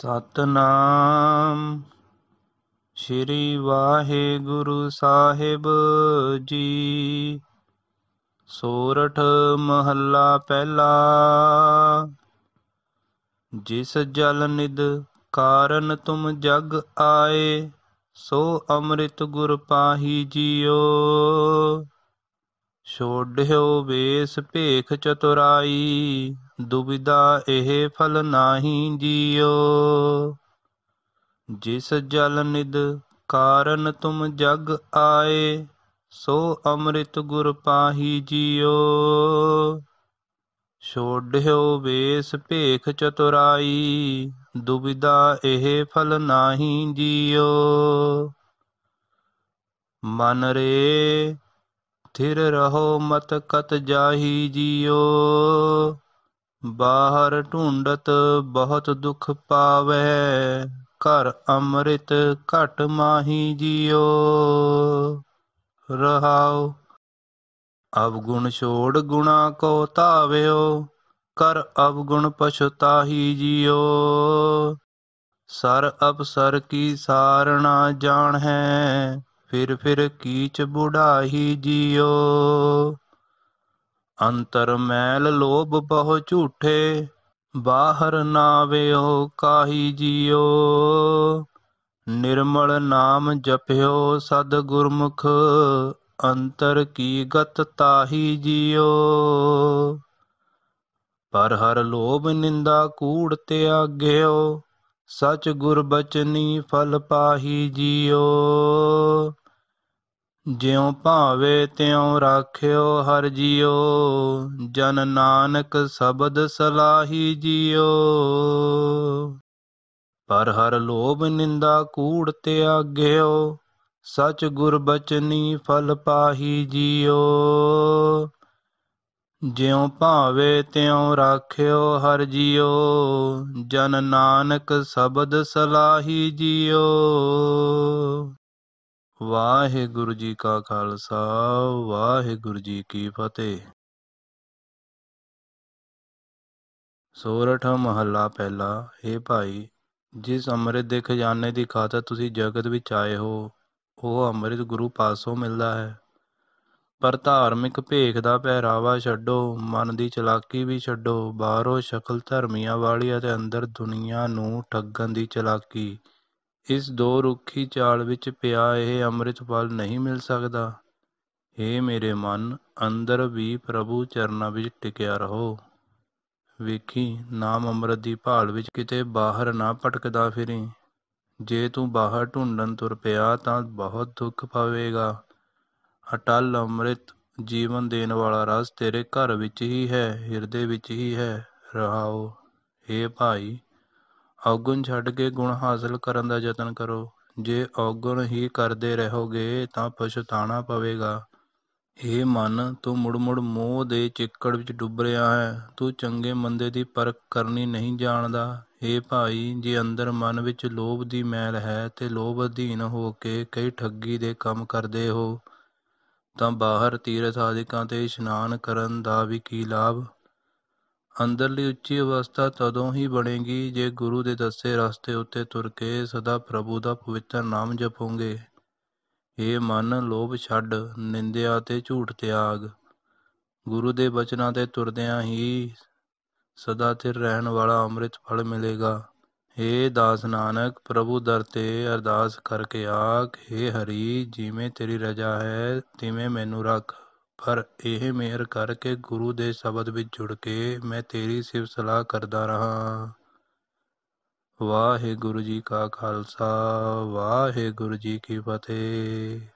ਸਤਨਾਮ ਸ੍ਰੀ ਵਾਹਿਗੁਰੂ ਸਾਹਿਬ ਜੀ ਸੋਰਠ ਮਹੱਲਾ ਪਹਿਲਾ ਜਿਸ ਜਲ ਨਿਦ ਕਾਰਨ ਤੁਮ ਜਗ ਆਏ ਸੋ ਅੰਮ੍ਰਿਤ ਗੁਰ ਪਾਹੀ ਜੀਓ ਛੋਡਿਓ ਵੇਸ ਭੇਖ ਚਤੁਰਾਈ ਦੁਬਿਧਾ ਇਹ ਫਲ ਨਾਹੀ ਜੀਓ ਜਿਸ ਜਲ ਨਿਦ ਕਾਰਨ ਤੁਮ ਜਗ ਆਏ ਸੋ ਅੰਮ੍ਰਿਤ ਗੁਰ ਪਾਹੀ ਜੀਓ ਛੋਡਿਓ ਵੇਸ ਭੇਖ ਚਤੁਰਾਈ ਦੁਬਿਧਾ ਇਹ ਫਲ ਨਾਹੀ ਜੀਓ ਮਨ ਰੇ ਸਥਿਰ ਰਹੋ ਮਤ ਕਤ ਜਾਹੀ ਜੀਓ ਬਾਹਰ ਢੂੰਡਤ ਬਹੁਤ ਦੁਖ ਪਾਵੇ ਘਰ ਅੰਮ੍ਰਿਤ ਘਟ ਮਾਹੀ ਜੀਓ ਰਹਾਓ ਅਵਗੁਣ ਛੋੜ ਗੁਣਾ ਕੋ ਤਾਵਿਓ ਕਰ ਅਵਗੁਣ ਪਛਤਾਹੀ ਜਿਓ ਸਰ ਅਪਸਰ ਕੀ ਸਾਰਣਾ ਜਾਣ ਹੈ ਫਿਰ ਫਿਰ ਕੀਚ ਬੁਢਾਹੀ ਜੀਓ ਅੰਤਰ ਮੈਲ ਲੋਭ ਬਹੁ ਝੂਠੇ ਬਾਹਰ ਨਾਵਿਓ ਕਾਹੀ ਜੀਓ ਨਿਰਮਲ ਨਾਮ ਜਪਿਓ ਸਦ ਗੁਰਮੁਖ ਅੰਤਰ ਕੀ ਗਤ ਤਾਹੀ ਜੀਓ ਪਰ ਹਰ ਲੋਭ ਨਿੰਦਾ ਕੂੜ ਤਿਆਗਿਓ ਸਚ ਗੁਰ ਬਚਨੀ ਫਲ ਪਾਹੀ ਜੀਓ ਜਿਉ ਭਾਵੇ ਤਿਉ ਰਾਖਿਓ ਹਰ ਜੀਓ ਜਨ ਨਾਨਕ ਸ਼ਬਦ ਸਲਾਹੀ ਜੀਓ ਪਰ ਹਰ ਲੋਭ ਨਿੰਦਾ ਕੂੜ ਤੇ ਆਗਿਓ ਸਚ ਗੁਰ ਬਚਨੀ ਫਲ ਪਾਹੀ ਜੀਓ ਜਿਉ ਭਾਵੇ ਤਿਉ ਰਾਖਿਓ ਹਰ ਜੀਉ ਜਨ ਨਾਨਕ ਸ਼ਬਦ ਸਲਾਹੀ ਜੀਉ ਵਾਹਿਗੁਰੂ ਜੀ ਕਾ ਖਾਲਸਾ ਵਾਹਿਗੁਰੂ ਜੀ ਕੀ ਫਤਿਹ ਸੋਰਠ ਮਹੱਲਾ ਪਹਿਲਾ ਏ ਭਾਈ ਜਿਸ ਅੰਮ੍ਰਿਤ ਦੇ ਖਜ਼ਾਨੇ ਦੀ ਖਾਤਰ ਤੁਸੀਂ ਜਗਤ ਵਿੱਚ ਆਏ ਹੋ ਉਹ ਅੰਮ੍ਰਿਤ ਗੁਰੂ ਪਾਸੋਂ ਮਿਲਦਾ ਹੈ ਪਰ ਧਾਰਮਿਕ ਭੇਖ ਦਾ ਪਹਿਰਾਵਾ ਛੱਡੋ ਮਨ ਦੀ ਚਲਾਕੀ ਵੀ ਛੱਡੋ ਬਾਹਰੋਂ ਸ਼ਕਲ ਧਰਮੀਆਂ ਵਾਲੀ ਅਤੇ ਅੰਦਰ ਦੁਨੀਆਂ ਨੂੰ ਠੱਗਣ ਦੀ ਚਲਾਕੀ ਇਸ ਦੋ ਰੁੱਖੀ ਚਾਲ ਵਿੱਚ ਪਿਆ ਇਹ ਅੰਮ੍ਰਿਤ ਫਲ ਨਹੀਂ ਮਿਲ ਸਕਦਾ ਏ ਮੇਰੇ ਮਨ ਅੰਦਰ ਵੀ ਪ੍ਰਭੂ ਚਰਨਾਂ ਵਿੱਚ ਟਿਕਿਆ ਰਹੋ ਵੇਖੀ ਨਾਮ ਅੰਮ੍ਰਿਤ ਦੀ ਭਾਲ ਵਿੱਚ ਕਿਤੇ ਬਾਹਰ ਨਾ ਭਟਕਦਾ ਫਿਰੇ ਜੇ ਤੂੰ ਬਾਹਰ ਢੂੰਡਣ ਤੁਰ ਪਿਆ ਤਾਂ ਬਹੁਤ ਦੁੱਖ ਪਾਵੇਗਾ ਅਟਲ ਅੰਮ੍ਰਿਤ ਜੀਵਨ ਦੇਣ ਵਾਲਾ ਰਸ ਤੇਰੇ ਘਰ ਵਿੱਚ ਹੀ ਹੈ ਹਿਰਦੇ ਵਿੱਚ ਹੀ ਹੈ ਰਹਾਉ ਏ ਭਾਈ ਔਗਣ ਛੱਡ ਕੇ ਗੁਣ ਹਾਸਲ ਕਰਨ ਦਾ ਯਤਨ ਕਰੋ ਜੇ ਔਗਣ ਹੀ ਕਰਦੇ ਰਹੋਗੇ ਤਾਂ ਪਛਤਾਣਾ ਪਵੇਗਾ ਏ ਮਨ ਤੂੰ ਮੁੜ-ਮੁੜ ਮੋਹ ਦੇ ਚਿੱਕੜ ਵਿੱਚ ਡੁੱਬ ਰਿਹਾ ਹੈ ਤੂੰ ਚੰਗੇ ਮੰਦੇ ਦੀ ਪਰਖ ਕਰਨੀ ਨਹੀਂ ਜਾਣਦਾ ਏ ਭਾਈ ਜੇ ਅੰਦਰ ਮਨ ਵਿੱਚ ਲੋਭ ਦੀ ਮੈਲ ਹੈ ਤੇ ਲੋਭ ਅਧੀਨ ਹੋ ਕੇ ਕਈ ਠੱਗੀ ਦੇ ਕੰਮ ਕਰਦੇ ਹੋ ਤਾਂ ਬਾਹਰ ਤੀਰਥ ਆਦਿਕਾਂ 'ਤੇ ਇਸ਼ਨਾਨ ਕਰਨ ਦਾ ਵੀ ਕੀ ਲਾਭ ਅੰਦਰਲੀ ਉੱਚੀ ਅਵਸਥਾ ਤਦੋਂ ਹੀ ਬਣੇਗੀ ਜੇ ਗੁਰੂ ਦੇ ਦੱਸੇ ਰਸਤੇ ਉੱਤੇ ਤੁਰ ਕੇ ਸਦਾ ਪ੍ਰਭੂ ਦਾ ਪਵਿੱਤਰ ਨਾਮ ਜਪੋਗੇ ਏ ਮਨ ਲੋਭ ਛੱਡ ਨਿੰਦਿਆ ਤੇ ਝੂਠ ਤਿਆਗ ਗੁਰੂ ਦੇ ਬਚਨਾਂ ਤੇ ਤੁਰਦਿਆਂ ਹੀ ਸਦਾ ਤੇ ਰਹਿਣ ਵਾਲਾ ਅੰਮ੍ਰਿਤ ਫਲ ਮਿਲੇਗਾ ਹੇ ਦਾਸ ਨਾਨਕ ਪ੍ਰਭੂ ਦਰ ਤੇ ਅਰਦਾਸ ਕਰਕੇ ਆਖ ਹੇ ਹਰੀ ਜਿਵੇਂ ਤੇਰੀ ਰਜਾ ਹੈ ਤਿਵੇਂ ਮੈਨੂੰ ਰੱਖ ਪਰ ਇਹ ਮਿਹਰ ਕਰਕੇ ਗੁਰੂ ਦੇ ਸ਼ਬਦ ਵਿੱਚ ਜੁੜ ਕੇ ਮੈਂ ਤੇਰੀ ਸਿਫ ਸਲਾਹ ਕਰਦਾ ਰਹਾ ਵਾਹਿਗੁਰੂ ਜੀ ਕਾ ਖਾਲਸਾ ਵਾਹਿਗੁਰੂ ਜੀ ਕੀ ਫਤਿਹ